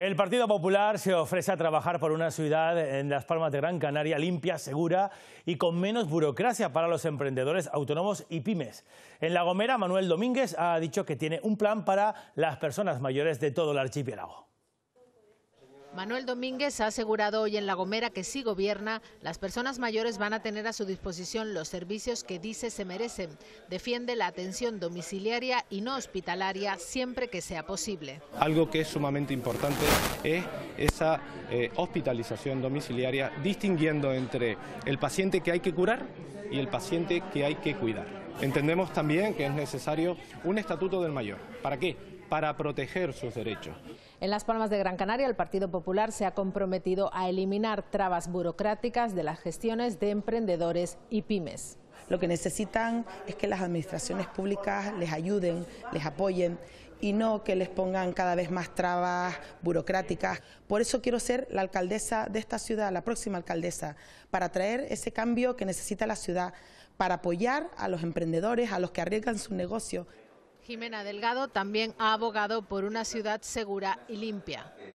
El Partido Popular se ofrece a trabajar por una ciudad en las Palmas de Gran Canaria limpia, segura y con menos burocracia para los emprendedores autónomos y pymes. En La Gomera, Manuel Domínguez ha dicho que tiene un plan para las personas mayores de todo el archipiélago. Manuel Domínguez ha asegurado hoy en La Gomera que si gobierna, las personas mayores van a tener a su disposición los servicios que dice se merecen. Defiende la atención domiciliaria y no hospitalaria siempre que sea posible. Algo que es sumamente importante es esa eh, hospitalización domiciliaria, distinguiendo entre el paciente que hay que curar y el paciente que hay que cuidar. Entendemos también que es necesario un estatuto del mayor. ¿Para qué? para proteger sus derechos. En Las Palmas de Gran Canaria, el Partido Popular se ha comprometido a eliminar trabas burocráticas de las gestiones de emprendedores y pymes. Lo que necesitan es que las administraciones públicas les ayuden, les apoyen y no que les pongan cada vez más trabas burocráticas. Por eso quiero ser la alcaldesa de esta ciudad, la próxima alcaldesa, para traer ese cambio que necesita la ciudad, para apoyar a los emprendedores, a los que arriesgan su negocio. Jimena Delgado también ha abogado por una ciudad segura y limpia.